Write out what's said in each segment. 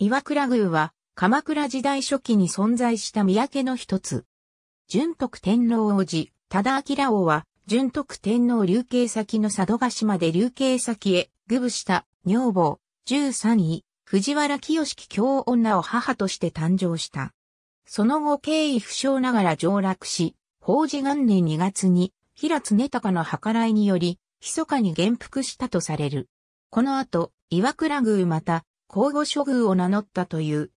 岩倉宮は鎌倉時代初期に存在した三宅の一つ。純徳天皇王子、忠明王は、純徳天皇流刑先の佐渡ヶ島で流刑先へ、愚部した女房、13位、藤原清京女を母として誕生した。その後経緯不詳ながら上落し、法事元年2月に、平常隆の計らいにより、密かに元服したとされる。この後、岩倉宮また、皇后処遇を名乗ったという。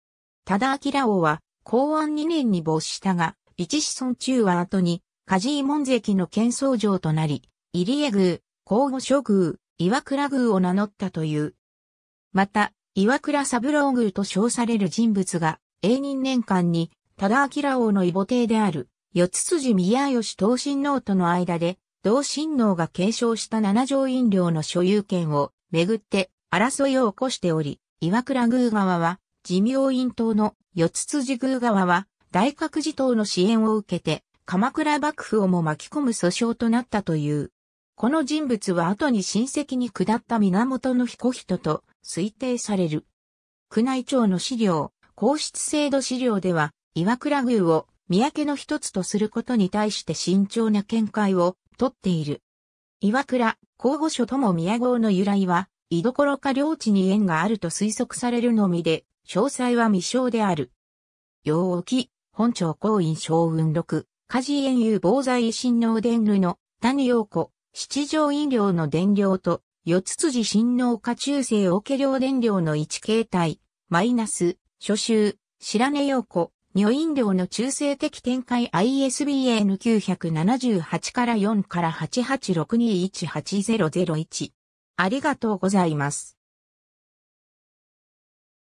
ただ明王は、公安2年に没したが、一子孫中は後に、梶井門跡の県総城となり、入江宮、皇后諸遇、岩倉宮を名乗ったという。また、岩倉三郎宮と称される人物が、永仁年間に、ただ明王の異母帝である、四辻宮義東親王との間で、同親王が継承した七条飲料の所有権をめぐって争いを起こしており、岩倉宮川は、自明院党の四つ辻宮川は、大覚寺党の支援を受けて、鎌倉幕府をも巻き込む訴訟となったという。この人物は後に親戚に下った源の彦人と推定される。宮内庁の資料、皇室制度資料では、岩倉宮を三宅の一つとすることに対して慎重な見解をとっている。岩倉、候補所とも宮号の由来は、居どころか領地に縁があると推測されるのみで、詳細は未詳である。陽沖、本庁公院昭雲六、家事園遊防災維新農伝流の、谷陽子、七条飲料の伝領と、四つ辻新農家中世オケ領伝領の一形態、マイナス、初秋、白根陽子、女飲料の中性的展開 ISBN978 から4から886218001。ありがとうございます。